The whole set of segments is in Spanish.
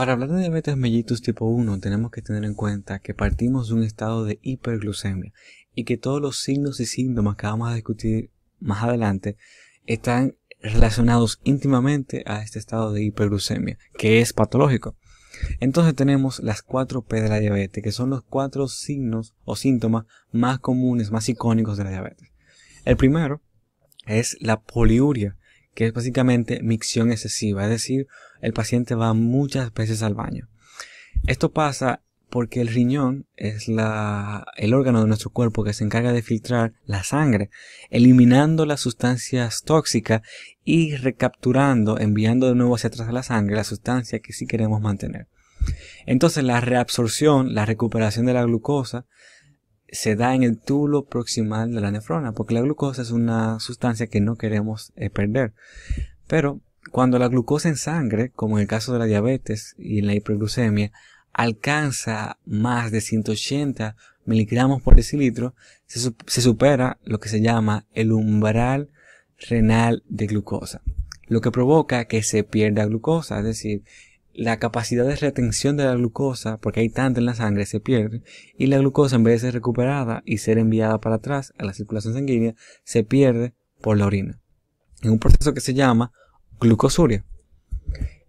Para hablar de diabetes mellitus tipo 1 tenemos que tener en cuenta que partimos de un estado de hiperglucemia y que todos los signos y síntomas que vamos a discutir más adelante están relacionados íntimamente a este estado de hiperglucemia, que es patológico. Entonces tenemos las 4 P de la diabetes, que son los cuatro signos o síntomas más comunes, más icónicos de la diabetes. El primero es la poliuria, que es básicamente micción excesiva, es decir, el paciente va muchas veces al baño. Esto pasa porque el riñón es el órgano de nuestro cuerpo que se encarga de filtrar la sangre, eliminando las sustancias tóxicas y recapturando, enviando de nuevo hacia atrás a la sangre la sustancia que sí queremos mantener. Entonces la reabsorción, la recuperación de la glucosa, se da en el túbulo proximal de la nefrona, porque la glucosa es una sustancia que no queremos eh, perder. Pero cuando la glucosa en sangre, como en el caso de la diabetes y en la hiperglucemia, alcanza más de 180 miligramos por decilitro, se, se supera lo que se llama el umbral renal de glucosa, lo que provoca que se pierda glucosa, es decir, la capacidad de retención de la glucosa, porque hay tanta en la sangre, se pierde, y la glucosa en vez de ser recuperada y ser enviada para atrás a la circulación sanguínea, se pierde por la orina. En un proceso que se llama glucosuria.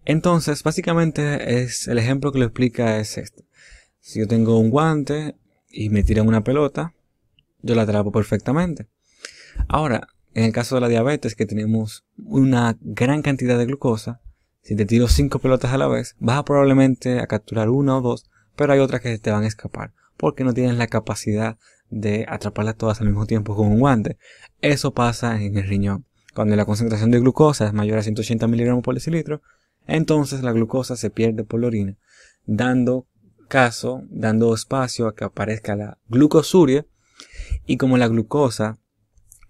Entonces, básicamente es el ejemplo que lo explica es este. Si yo tengo un guante y me tiran una pelota, yo la atrapo perfectamente. Ahora, en el caso de la diabetes, que tenemos una gran cantidad de glucosa, si te tiro cinco pelotas a la vez, vas a probablemente a capturar una o dos, pero hay otras que te van a escapar, porque no tienes la capacidad de atraparlas todas al mismo tiempo con un guante. Eso pasa en el riñón. Cuando la concentración de glucosa es mayor a 180 miligramos por decilitro, entonces la glucosa se pierde por la orina, dando caso, dando espacio a que aparezca la glucosuria. Y como la glucosa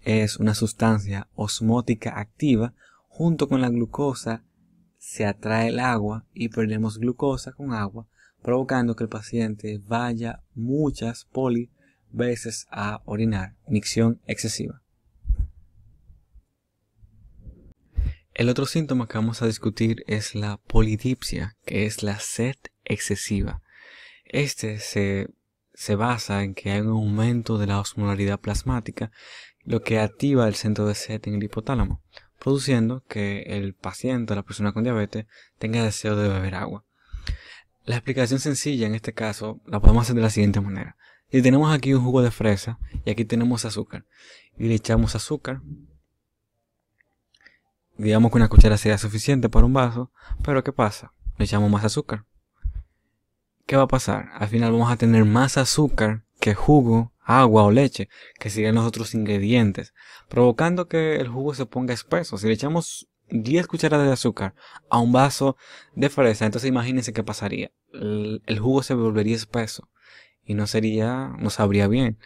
es una sustancia osmótica activa, junto con la glucosa se atrae el agua y perdemos glucosa con agua, provocando que el paciente vaya muchas poli veces a orinar, micción excesiva. El otro síntoma que vamos a discutir es la polidipsia, que es la sed excesiva. Este se, se basa en que hay un aumento de la osmolaridad plasmática, lo que activa el centro de sed en el hipotálamo, produciendo que el paciente o la persona con diabetes tenga deseo de beber agua. La explicación sencilla en este caso la podemos hacer de la siguiente manera. Si tenemos aquí un jugo de fresa y aquí tenemos azúcar y le echamos azúcar, Digamos que una cuchara sea suficiente para un vaso, pero ¿qué pasa? Le echamos más azúcar. ¿Qué va a pasar? Al final vamos a tener más azúcar que jugo, agua o leche, que siguen los otros ingredientes, provocando que el jugo se ponga espeso. Si le echamos 10 cucharadas de azúcar a un vaso de fresa, entonces imagínense qué pasaría. El, el, jugo se volvería espeso y no sería, no sabría bien.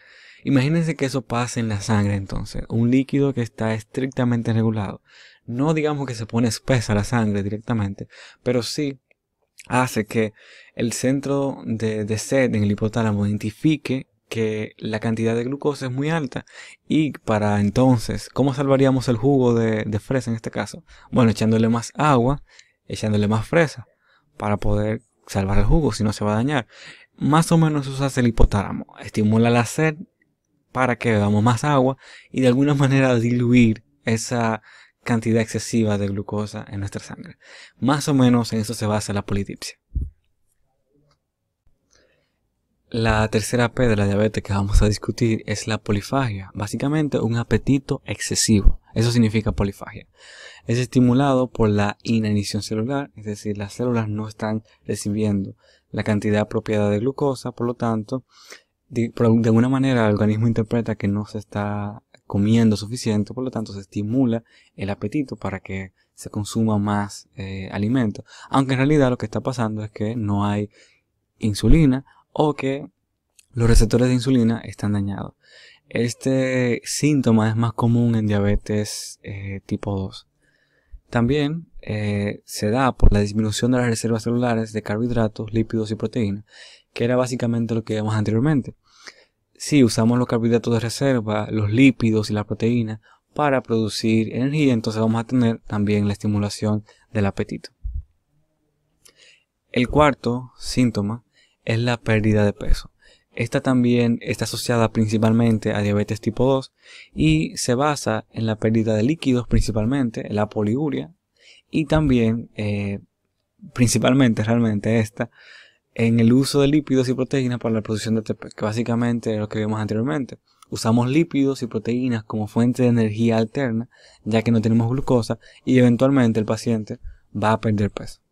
Imagínense que eso pasa en la sangre entonces, un líquido que está estrictamente regulado no digamos que se pone espesa la sangre directamente, pero sí hace que el centro de, sed en el hipotálamo identifique que la cantidad de glucosa es muy alta. Y para entonces, ¿cómo salvaríamos el jugo de, de, fresa en este caso? Bueno, echándole más agua, echándole más fresa, para poder salvar el jugo, si no se va a dañar. Más o menos eso hace el hipotálamo. Estimula la sed para que bebamos más agua y de alguna manera diluir esa cantidad excesiva de glucosa en nuestra sangre. Más o menos en eso se basa la polidipsia. La tercera P de la diabetes que vamos a discutir es la polifagia, básicamente un apetito excesivo. Eso significa polifagia. Es estimulado por la inanición celular, es decir, las células no están recibiendo la cantidad apropiada de glucosa, por lo tanto, de, alguna manera el organismo interpreta que no se está comiendo suficiente, por lo tanto se estimula el apetito para que se consuma más eh, alimento. Aunque en realidad lo que está pasando es que no hay insulina o que los receptores de insulina están dañados. Este síntoma es más común en diabetes eh, tipo 2. También eh, se da por la disminución de las reservas celulares de carbohidratos, lípidos y proteínas, que era básicamente lo que vimos anteriormente si usamos los carbohidratos de reserva, los lípidos y la proteína para producir energía, entonces vamos a tener también la estimulación del apetito. El cuarto síntoma es la pérdida de peso. Esta también está asociada principalmente a diabetes tipo 2 y se basa en la pérdida de líquidos principalmente, la poliuria, y también, eh, principalmente realmente esta, en el uso de lípidos y proteínas para la producción de ATP, que básicamente es lo que vimos anteriormente. Usamos lípidos y proteínas como fuente de energía alterna, ya que no tenemos glucosa y eventualmente el paciente va a perder peso.